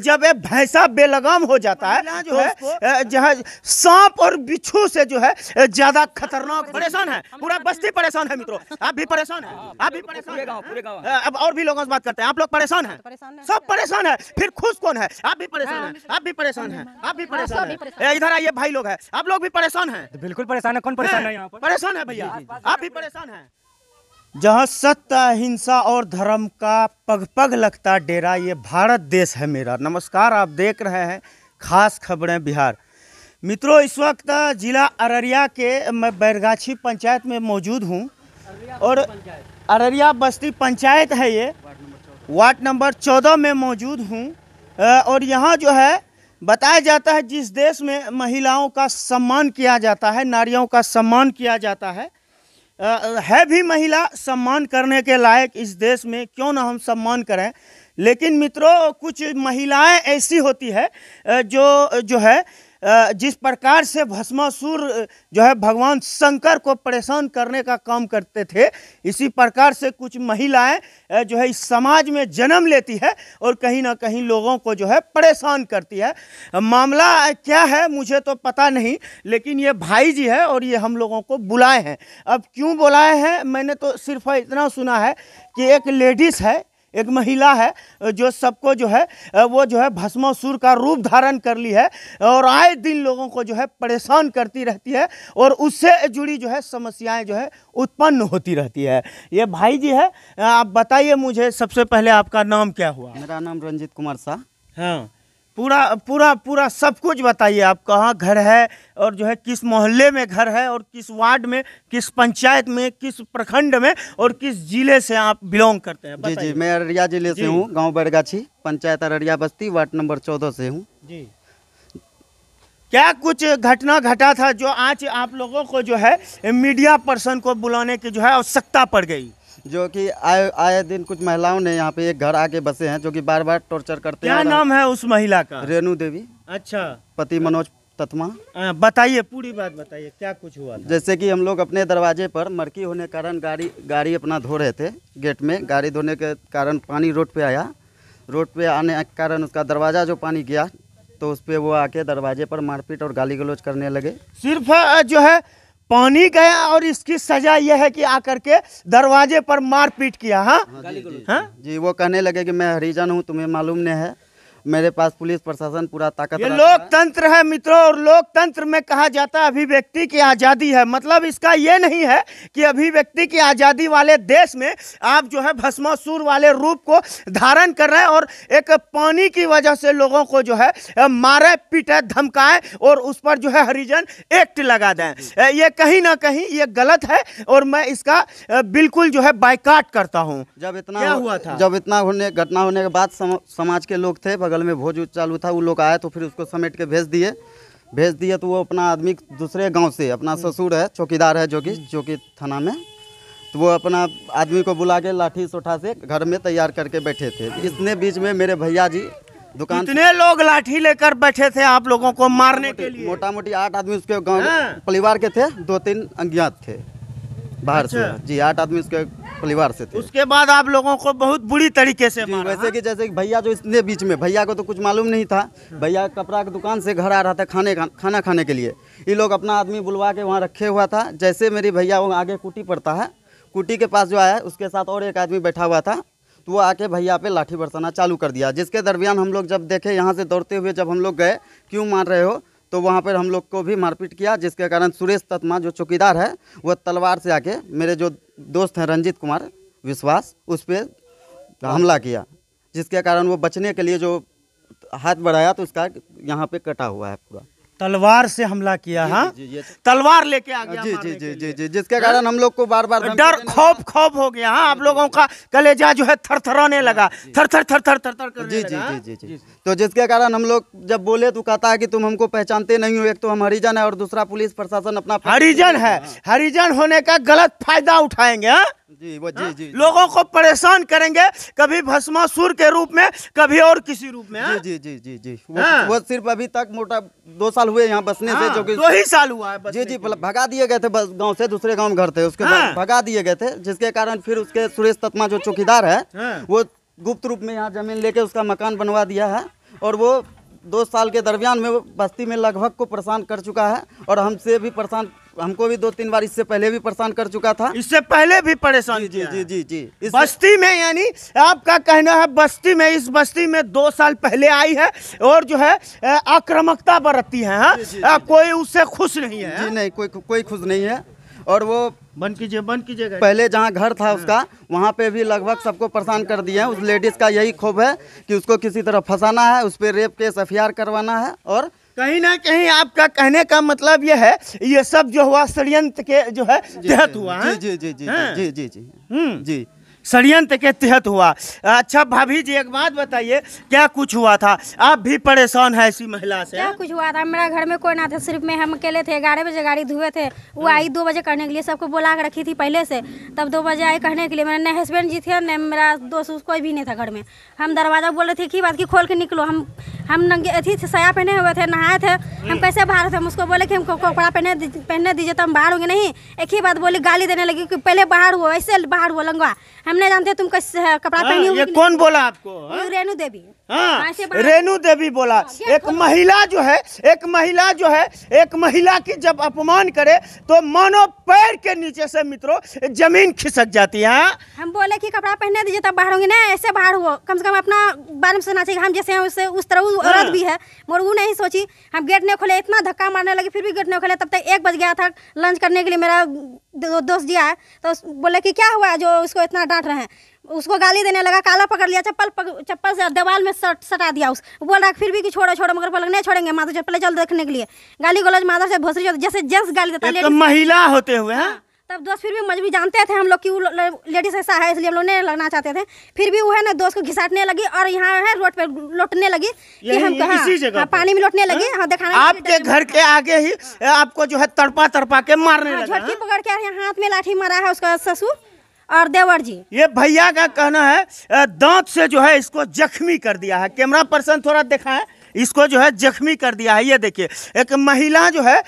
जब ये भैंसा बेलगाम हो जाता है जो तो है जहाँ सांप और बिच्छू से जो है ज्यादा खतरनाक परेशान है पूरा बस्ती परेशान है मित्रों आप भी परेशान है हाँ, आप भी परेशान अब और भी लोगों से बात करते हैं आप लोग परेशान है सब परेशान है फिर खुश कौन है आप भी परेशान हाँ, है आप भी परेशान है हाँ, आप भी परेशान है इधर आइए भाई लोग है आप लोग भी परेशान है बिल्कुल परेशान है कौन परेशान है परेशान है भैया आप भी परेशान है जहाँ सत्य अहिंसा और धर्म का पग पग लगता डेरा ये भारत देश है मेरा नमस्कार आप देख रहे हैं खास खबरें बिहार मित्रों इस वक्त जिला अररिया के मैं बैरगाछी पंचायत में मौजूद हूँ और अररिया बस्ती पंचायत है ये वार्ड नंबर चौदह में मौजूद हूँ और यहाँ जो है बताया जाता है जिस देश में महिलाओं का सम्मान किया जाता है नारियों का सम्मान किया जाता है है भी महिला सम्मान करने के लायक इस देश में क्यों ना हम सम्मान करें लेकिन मित्रों कुछ महिलाएं ऐसी होती है जो जो है जिस प्रकार से भस्मासुर जो है भगवान शंकर को परेशान करने का काम करते थे इसी प्रकार से कुछ महिलाएं जो है इस समाज में जन्म लेती है और कहीं ना कहीं लोगों को जो है परेशान करती है मामला क्या है मुझे तो पता नहीं लेकिन ये भाई जी है और ये हम लोगों को बुलाए हैं अब क्यों बुलाए हैं मैंने तो सिर्फ इतना सुना है कि एक लेडीज़ है एक महिला है जो सबको जो है वो जो है भस्मासुर का रूप धारण कर ली है और आए दिन लोगों को जो है परेशान करती रहती है और उससे जुड़ी जो है समस्याएं जो है उत्पन्न होती रहती है ये भाई जी है आप बताइए मुझे सबसे पहले आपका नाम क्या हुआ मेरा नाम रंजित कुमार शाह हाँ पूरा पूरा पूरा सब कुछ बताइए आप कहाँ घर है और जो है किस मोहल्ले में घर है और किस वार्ड में किस पंचायत में किस प्रखंड में और किस जिले से आप बिलोंग करते हैं जी जी मैं अररिया जिले से हूँ गांव बैरगाछी पंचायत अररिया बस्ती वार्ड नंबर चौदह से हूँ जी क्या कुछ घटना घटा था जो आज आप लोगों को जो है मीडिया पर्सन को बुलाने की जो है आवश्यकता पड़ गई जो कि आए आए दिन कुछ महिलाओं ने यहाँ पे एक घर आके बसे हैं जो कि बार बार टॉर्चर करते क्या हैं नाम है उस महिला का रेणु देवी अच्छा पति मनोज तत्मा बताइए पूरी बात बताइए क्या कुछ हुआ था? जैसे कि हम लोग अपने दरवाजे पर मरकी होने के कारण गाड़ी गाड़ी अपना धो रहे थे गेट में गाड़ी धोने के कारण पानी रोड पे आया रोड पे आने के कारण उसका दरवाज़ा जो पानी गया तो उस पर वो आके दरवाजे पर मारपीट और गाली गलोच करने लगे सिर्फ जो है पानी गया और इसकी सजा यह है कि आकर के दरवाजे पर मारपीट किया हाँ, हाँ जी, हाँ? जी वो कहने लगे कि मैं हरिजन हूँ तुम्हें मालूम नहीं है मेरे पास पुलिस प्रशासन पूरा ताकत ये लोकतंत्र है मित्रों और लोकतंत्र में कहा जाता है अभिव्यक्ति की आज़ादी है मतलब इसका ये नहीं है कि अभिव्यक्ति की आज़ादी वाले देश में आप जो है भस्मासुर वाले रूप को धारण कर रहे हैं और एक पानी की वजह से लोगों को जो है मारे पीटे धमकाएं और उस पर जो है हरिजन एक्ट लगा दें ये कहीं ना कहीं ये गलत है और मैं इसका बिल्कुल जो है बाइकाट करता हूँ जब इतना हुआ था जब इतना होने घटना होने के बाद समाज के लोग थे बगल में भोज चालू था वो लोग आए तो फिर उसको समेट के भेज दिए भेज दिए तो वो अपना आदमी दूसरे गांव से अपना हम्म। ससुर है चौकीदार है जो कि हम्म। जो कि थाना में तो वो अपना आदमी को बुला के लाठी सोठा से घर में तैयार करके बैठे थे इसने बीच में मेरे भैया जी दुकान इतने लोग लाठी लेकर बैठे थे आप लोगों को मारने के लिए मोटा मोटी आठ आदमी उसके गाँव हाँ। परिवार के थे दो तीन अज्ञात थे बाहर से अच्छा। जी आठ आदमी उसके परिवार से थे उसके बाद आप लोगों को बहुत बुरी तरीके से मारा वैसे हाँ? कि जैसे कि भैया जो इसने बीच में भैया को तो कुछ मालूम नहीं था भैया कपड़ा की दुकान से घर आ रहा था खाने खा, खाना खाने के लिए ये लोग अपना आदमी बुलवा के वहाँ रखे हुआ था जैसे मेरी भैया वो आगे कुटी पड़ता है कुटी के पास जो आया उसके साथ और एक आदमी बैठा हुआ था तो वो आके भैया पे लाठी बरसाना चालू कर दिया जिसके दरमियान हम लोग जब देखे यहाँ से दौड़ते हुए जब हम लोग गए क्यों मार रहे हो तो वहाँ पर हम लोग को भी मारपीट किया जिसके कारण सुरेश तत्मा जो चौकीदार है वह तलवार से आके मेरे जो दोस्त हैं रंजीत कुमार विश्वास उस पर हमला किया जिसके कारण वो बचने के लिए जो हाथ बढ़ाया तो उसका यहाँ पे कटा हुआ है पूरा तलवार से हमला किया हाँ तलवार लेके आ गया जी जी जी जी जी जिसके कारण हाँ? हम लोग को बार बार डर खौफ खौफ हो गया हाँ आप लोगों का कलेजा जो है थरथराने हाँ, लगा थर थर थर थर थर थर जी जी हाँ? जी जी जी तो जिसके कारण हम लोग जब बोले तो कहता है कि तुम हमको पहचानते नहीं हो एक तो हम हरिजन है और दूसरा पुलिस प्रशासन अपना हरिजन है हरिजन होने का गलत फायदा उठाएंगे हाँ जी वो हाँ? जी, जी लोगों को परेशान करेंगे कभी भस्मासुर के रूप में कभी और किसी रूप में जी हाँ? जी जी जी जी वो, हाँ। वो सिर्फ अभी तक मोटा दो साल हुए यहाँ बसने से जो कि दो ही साल हुआ है जी जी मतलब भगा दिए गए थे बस गांव से दूसरे गांव में घर थे उसके भगा दिए गए थे जिसके कारण फिर उसके सुरेश तत्मा जो चौकीदार है वो गुप्त रूप में यहाँ जमीन लेके उसका मकान बनवा दिया है और वो दो साल के दरमियान में बस्ती में लगभग को परेशान कर चुका है और हमसे भी परेशान हमको भी दो तीन बार इससे पहले भी परेशान कर चुका था इससे पहले भी परेशान जी जी जी जी बस्ती में यानी आपका कहना है बस्ती में इस बस्ती में दो साल पहले आई है और जो है आक्रामकता बरतती है हाँ? जी, जी, जी, कोई उससे खुश नहीं है जी है? हाँ? नहीं कोई कोई खुश नहीं है और वो बंद कीजिए बंद कीजिए पहले जहाँ घर था हाँ। उसका वहाँ पे भी लगभग सबको परेशान कर दिया है उस लेडीज़ का यही खोप है कि उसको किसी तरह फंसाना है उस पर रेप केस एफ करवाना है और कहीं ना कहीं आपका कहने का मतलब यह है ये सब जो हुआ षडयंत्र के जो है तहत हुआ हाँ? जी जी जी जी हाँ। जी जी जी हम्म। जी षडयंत्र के तहत हुआ अच्छा भाभी जी एक बात बताइए क्या कुछ हुआ था आप भी परेशान है इसी महिला से क्या हाँ? कुछ हुआ था मेरा घर में कोई ना था सिर्फ मैं हम अकेले थे ग्यारह बजे गाड़ी धुए थे वो आई दो बजे करने के लिए सबको बुला के रखी थी पहले से तब दो बजे आई कहने के लिए मेरा न हस्बैंड जी थे न मेरा दोस्त कोई भी नहीं था घर में हम दरवाज़ा बोल रहे थे कि बात की खोल के निकलो हम हम नंगे अथी थे सया पहने हुए थे नहाए थे हम हम्म। कैसे बाहर थे हम उसको बोले कि हमको कपड़ा पहने पहनने दीजिए तो हम बाहर होंगे नहीं एक ही बात बोली गाली देने लगी कि पहले बाहर हुआ ऐसे बाहर हुआ लंगवा हम नहीं जानते तुम कैसे कपड़ा हाँ, पहने कौन बोला आपको हाँ? रेणु देवी हाँ, हाँ रेणु देवी बोला हाँ, एक महिला जो है एक महिला जो है एक महिला की जब अपमान करे तो मानो पैर के नीचे से मित्रों जमीन खिसक जाती है हाँ। हम बोले कि कपड़ा पहनने दीजिए तब बाहर होंगे ना ऐसे बाहर हुआ कम से कम अपना बारे में सुना चाहिए हम जैसे हैं उससे उस तरह औरत हाँ। भी है मगर वो नहीं सोची हम गेट नहीं खोले इतना धक्का मारने लगे फिर भी गेट नहीं खोले तब तक एक बज गया था लंच करने के लिए मेरा दोस्त दिया है तो बोले कि क्या हुआ जो उसको इतना डांट रहे हैं उसको गाली देने लगा काला पकड़ लिया चप्पल चप्पल से दीवाल में सट सटा दिया उस बोल रहा फिर भी कि छोड़ो छोड़ो मगर बोला नहीं छोड़ेंगे माधव चप्पल चल देखने के लिए गाली गलौज माधव से भोसरी जैसे जेंट्स गाली देता महिला होते हुए हाँ? हाँ। तब दोस्त फिर भी मजबूरी जानते थे हम लोग कि वो लेडीज ऐसा है इसलिए हम लोग नहीं लगना चाहते थे फिर भी वो है ना दोस्त को घिसाटने लगी और यहाँ है रोड पे लौटने लगी कि हम कहा हाँ, पानी में लौटने लगी हाँ, हाँ दिखाना आपके घर के हाँ। आगे ही आपको जो है तड़पा तड़पा के मारने झटकी पकड़ के हाथ में लाठी मारा है उसका ससुर और देवर जी ये भैया का कहना है दांत से जो है इसको जख्मी कर दिया है कैमरा पर्सन थोड़ा देखा है इसको जो है जख्मी कर दिया है ये देखिए एक महिला जो है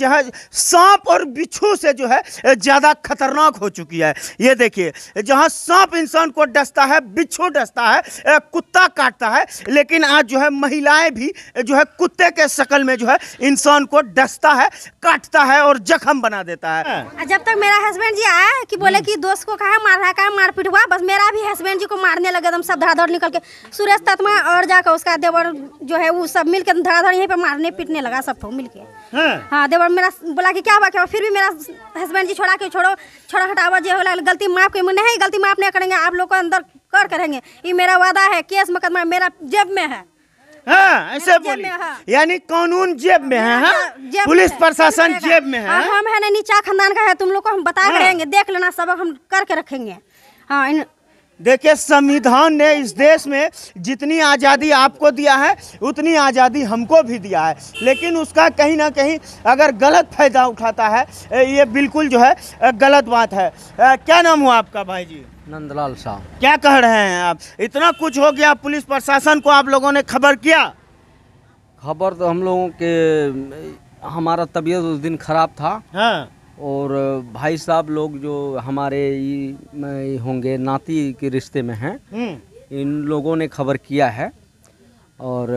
जो है सांप और बिच्छू से जो है ज़्यादा खतरनाक हो चुकी है ये देखिए जहाँ सांप इंसान को डसता है बिच्छू डसता है कुत्ता काटता है लेकिन आज जो है महिलाएं भी जो है कुत्ते के शकल में जो है इंसान को डसता है काटता है और जख्म बना देता है हाँ। जब तक मेरा हस्बैंड जी आया कि बोले हम्म। कि दोस्त को कहा मार रहा कहा मारपीट हुआ बस मेरा भी हस्बैंड जी को मारने लगे एकदम सब धड़ाधड़ निकल के सुरेश तत्मा और जाकर उसका देवर जो है है वो सब मिल के धड़ाधड़ यहीं पर मारने पीटने लगा सबको तो मिल के हाँ।, हाँ देवर मेरा बोला कि क्या हुआ क्या फिर भी मेरा हस्बैंड जी छोड़ा के छोड़ो छोड़ा हटावा जी होला गलती माफ के नहीं गलती माफ नहीं करेंगे आप लोग को अंदर कर करेंगे ये मेरा वादा है केस मुकदमा मेरा जेब में है हाँ, ऐसे बोली हाँ। यानी कानून जेब में है हाँ? पुलिस प्रशासन जेब में है हाँ, हाँ? हम है ना नीचा खानदान का है तुम लोग को हम बता हाँ। करेंगे देख लेना सबक हम करके रखेंगे हाँ इन... देखिए संविधान ने इस देश में जितनी आज़ादी आपको दिया है उतनी आज़ादी हमको भी दिया है लेकिन उसका कहीं ना कहीं अगर गलत फ़ायदा उठाता है ये बिल्कुल जो है गलत बात है क्या नाम हुआ आपका भाई जी नंदलाल शाह क्या कह रहे हैं आप इतना कुछ हो गया पुलिस प्रशासन को आप लोगों ने खबर किया खबर तो हम लोगों के हमारा तबीयत उस दिन खराब था हाँ। और भाई साहब लोग जो हमारे होंगे नाती के रिश्ते में हैं हम्म। इन लोगों ने खबर किया है और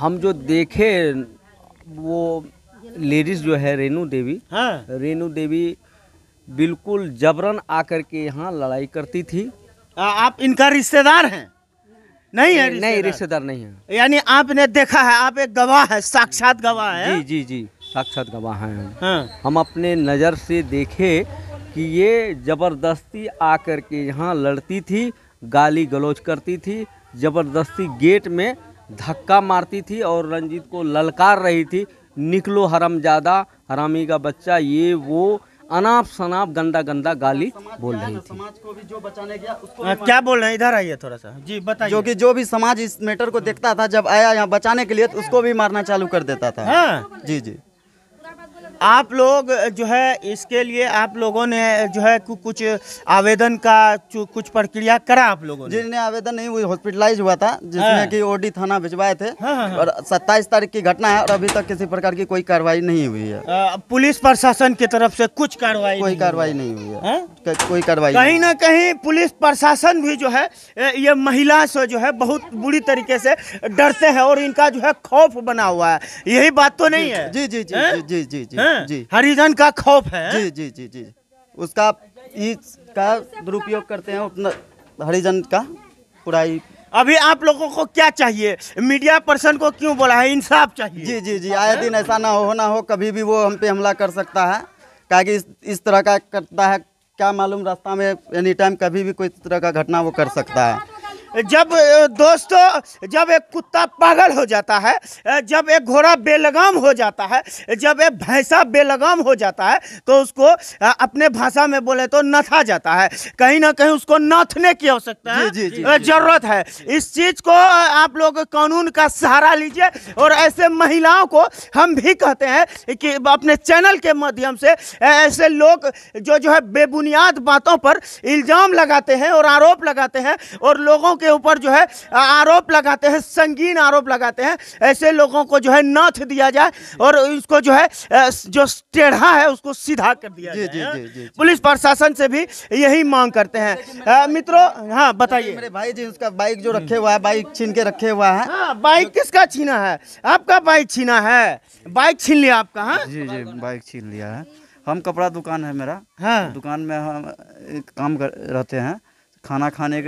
हम जो देखे वो लेडीज़ जो है रेनू देवी हाँ? रेनू देवी बिल्कुल जबरन आकर के यहाँ लड़ाई करती थी आ, आप इनका रिश्तेदार हैं नहीं है नहीं रिश्तेदार नहीं है यानी आपने देखा है आप एक गवाह है साक्षात गवाह है जी जी जी साक्षात गवाह हैं हाँ। हम अपने नज़र से देखे कि ये ज़बरदस्ती आकर के यहाँ लड़ती थी गाली गलौज करती थी ज़बरदस्ती गेट में धक्का मारती थी और रंजीत को ललकार रही थी निकलो हरम ज़्यादा हरामी का बच्चा ये वो अनाप शनाप गंदा गंदा गाली बोल रही थी समाज को भी जो बचाने गया उसको आ, हाँ, क्या बोल रहे हैं इधर आइए थोड़ा सा जी बताइए जो कि जो भी समाज इस मैटर को देखता था जब आया यहाँ बचाने के लिए तो उसको भी मारना चालू कर देता था हाँ? जी जी आप लोग जो है इसके लिए आप लोगों ने जो है कुछ आवेदन का कुछ प्रक्रिया करा आप लोगों ने जिन्हें आवेदन नहीं हुई हॉस्पिटलाइज हुआ था जिसमें हाँ। कि ओडी थाना भिजवाए थे हाँ हाँ।, हाँ। और 27 तारीख की घटना है और अभी तक किसी प्रकार की कोई कार्रवाई नहीं हुई है पुलिस प्रशासन की तरफ से कुछ कार्रवाई कोई कार्रवाई नहीं हुई है हाँ? कोई कार्रवाई कहीं ना कहीं पुलिस प्रशासन भी जो है ये महिला से जो है बहुत बुरी तरीके से डरते हैं और इनका जो है खौफ बना हुआ है यही बात तो नहीं है जी जी जी जी जी जी हैं हरिजन का खौफ है जी जी जी जी उसका का दुरुपयोग करते हैं अपना हरिजन का पूरा अभी आप लोगों को क्या चाहिए मीडिया पर्सन को क्यों बोला है इंसाफ चाहिए जी जी जी आए दिन ऐसा ना हो ना हो कभी भी वो हम पे हमला कर सकता है क्या कि इस, इस तरह का करता है क्या मालूम रास्ता में एनी टाइम कभी भी कोई तरह का घटना वो कर सकता है जब दोस्तों जब एक कुत्ता पागल हो जाता है जब एक घोड़ा बेलगाम हो जाता है जब एक भैंसा बेलगाम हो जाता है तो उसको अपने भाषा में बोले तो नथा जाता है कहीं ना कहीं उसको नथने की आवश्यकता है जरूरत है इस चीज़ को आप लोग कानून का सहारा लीजिए और ऐसे महिलाओं को हम भी कहते हैं कि अपने चैनल के माध्यम से ऐसे लोग जो जो है बेबुनियाद बातों पर इल्ज़ाम लगाते हैं और आरोप लगाते हैं और लोगों के ऊपर जो है आरोप लगाते हैं संगीन आरोप लगाते हैं ऐसे लोगों को जो है नथ दिया जाए और उसको जो है जो टेढ़ा है उसको सीधा कर दिया जी, हाँ? जी, जी, जी, पुलिस प्रशासन से भी यही मांग करते हैं मित्रों हाँ बताइए मेरे भाई जी उसका बाइक जो रखे हुआ है बाइक छीन के रखे हुआ है हाँ, बाइक किसका छीना है आपका बाइक छीना है बाइक छीन लिया आपका हाँ जी जी बाइक छीन लिया है हम कपड़ा दुकान है मेरा हाँ दुकान में हम काम कर रहते हैं खाना खाने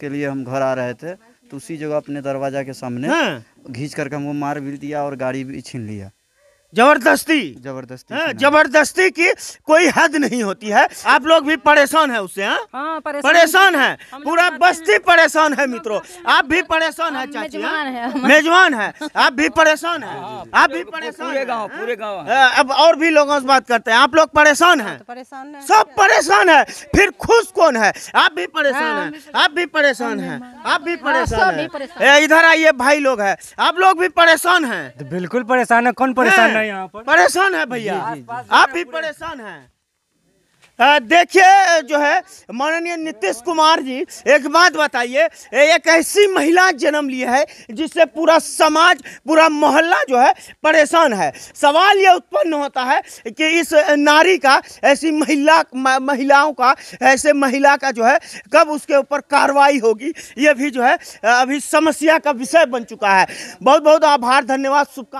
के लिए हम घर आ रहे थे तो उसी जगह अपने दरवाजा के सामने हाँ। घींच करके हमको मार भी दिया और गाड़ी भी छीन लिया जबरदस्ती जबरदस्ती हाँ, जबरदस्ती की कोई हद नहीं होती है आप लोग भी परेशान है उससे हाँ, हाँ परेशान है पूरा बस्ती परेशान है हाँ? मित्रों आप भी परेशान है चाची मेजबान है आप भी परेशान है आप भी परेशान पूरे गांव पूरे गांव अब और भी लोगों से बात करते हैं आप लोग परेशान है तो सब परेशान है फिर खुश कौन है आप भी परेशान है आप भी परेशान है आप भी परेशान है इधर आइए भाई लोग है आप लोग भी परेशान है तो बिल्कुल परेशान है कौन परेशान है यहाँ पर परेशान है भैया आप भी परेशान हैं देखिए जो है माननीय नीतीश कुमार जी एक बात बताइए एक ऐसी महिला जन्म ली है जिससे पूरा समाज पूरा मोहल्ला जो है परेशान है सवाल ये उत्पन्न होता है कि इस नारी का ऐसी महिला महिलाओं का ऐसे महिला का जो है कब उसके ऊपर कार्रवाई होगी ये भी जो है अभी समस्या का विषय बन चुका है बहुत बहुत आभार धन्यवाद शुभकामना